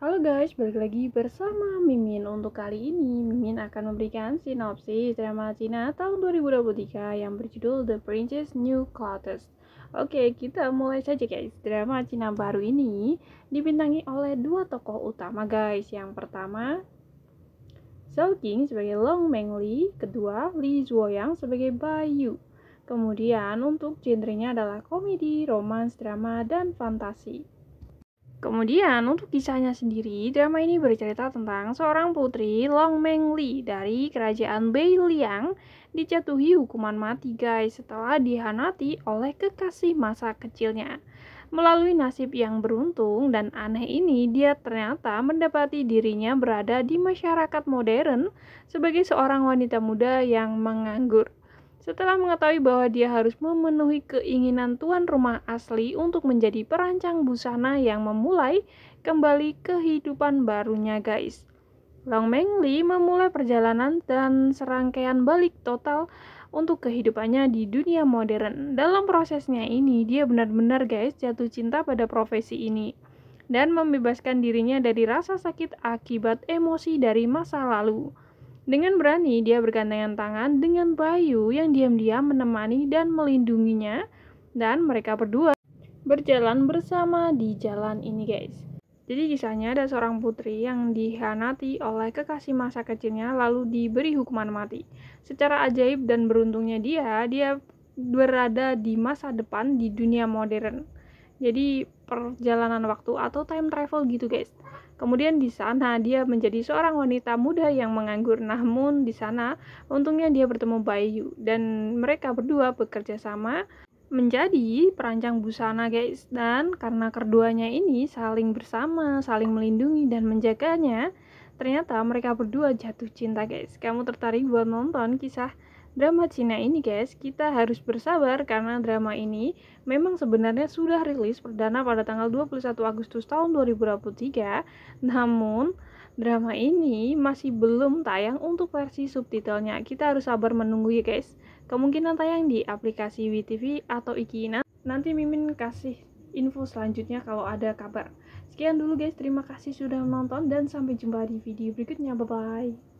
Halo guys, balik lagi bersama Mimin. Untuk kali ini, Mimin akan memberikan sinopsis drama Cina tahun 2023 yang berjudul The Princess New Clothes. Oke, kita mulai saja guys. Drama Cina baru ini dibintangi oleh dua tokoh utama guys. Yang pertama, Zhao King sebagai Long Meng Li, kedua Li Zhuoyang sebagai Bayu. Kemudian untuk genrenya adalah komedi, romans, drama, dan fantasi. Kemudian untuk kisahnya sendiri, drama ini bercerita tentang seorang putri Long Meng Li dari kerajaan Bei Liang dijatuhi hukuman mati guys setelah dihanati oleh kekasih masa kecilnya. Melalui nasib yang beruntung dan aneh ini, dia ternyata mendapati dirinya berada di masyarakat modern sebagai seorang wanita muda yang menganggur. Setelah mengetahui bahwa dia harus memenuhi keinginan tuan rumah asli untuk menjadi perancang busana yang memulai kembali kehidupan barunya guys. Long Meng Li memulai perjalanan dan serangkaian balik total untuk kehidupannya di dunia modern. Dalam prosesnya ini, dia benar-benar guys jatuh cinta pada profesi ini dan membebaskan dirinya dari rasa sakit akibat emosi dari masa lalu. Dengan berani, dia bergandengan tangan dengan Bayu yang diam-diam menemani dan melindunginya, dan mereka berdua berjalan bersama di jalan ini, guys. Jadi kisahnya ada seorang putri yang dihianati oleh kekasih masa kecilnya lalu diberi hukuman mati. Secara ajaib dan beruntungnya dia, dia berada di masa depan di dunia modern. Jadi perjalanan waktu atau time travel gitu guys. Kemudian di sana dia menjadi seorang wanita muda yang menganggur. Namun di sana untungnya dia bertemu Bayu dan mereka berdua bekerja sama menjadi perancang busana guys. Dan karena keduanya ini saling bersama, saling melindungi dan menjaganya, ternyata mereka berdua jatuh cinta guys. Kamu tertarik buat nonton kisah drama Cina ini guys, kita harus bersabar karena drama ini memang sebenarnya sudah rilis perdana pada tanggal 21 Agustus tahun 2023, namun drama ini masih belum tayang untuk versi subtitlenya. Kita harus sabar menunggu ya guys. Kemungkinan tayang di aplikasi WTV atau Ikina. Nanti Mimin kasih info selanjutnya kalau ada kabar. Sekian dulu guys, terima kasih sudah menonton dan sampai jumpa di video berikutnya. Bye-bye.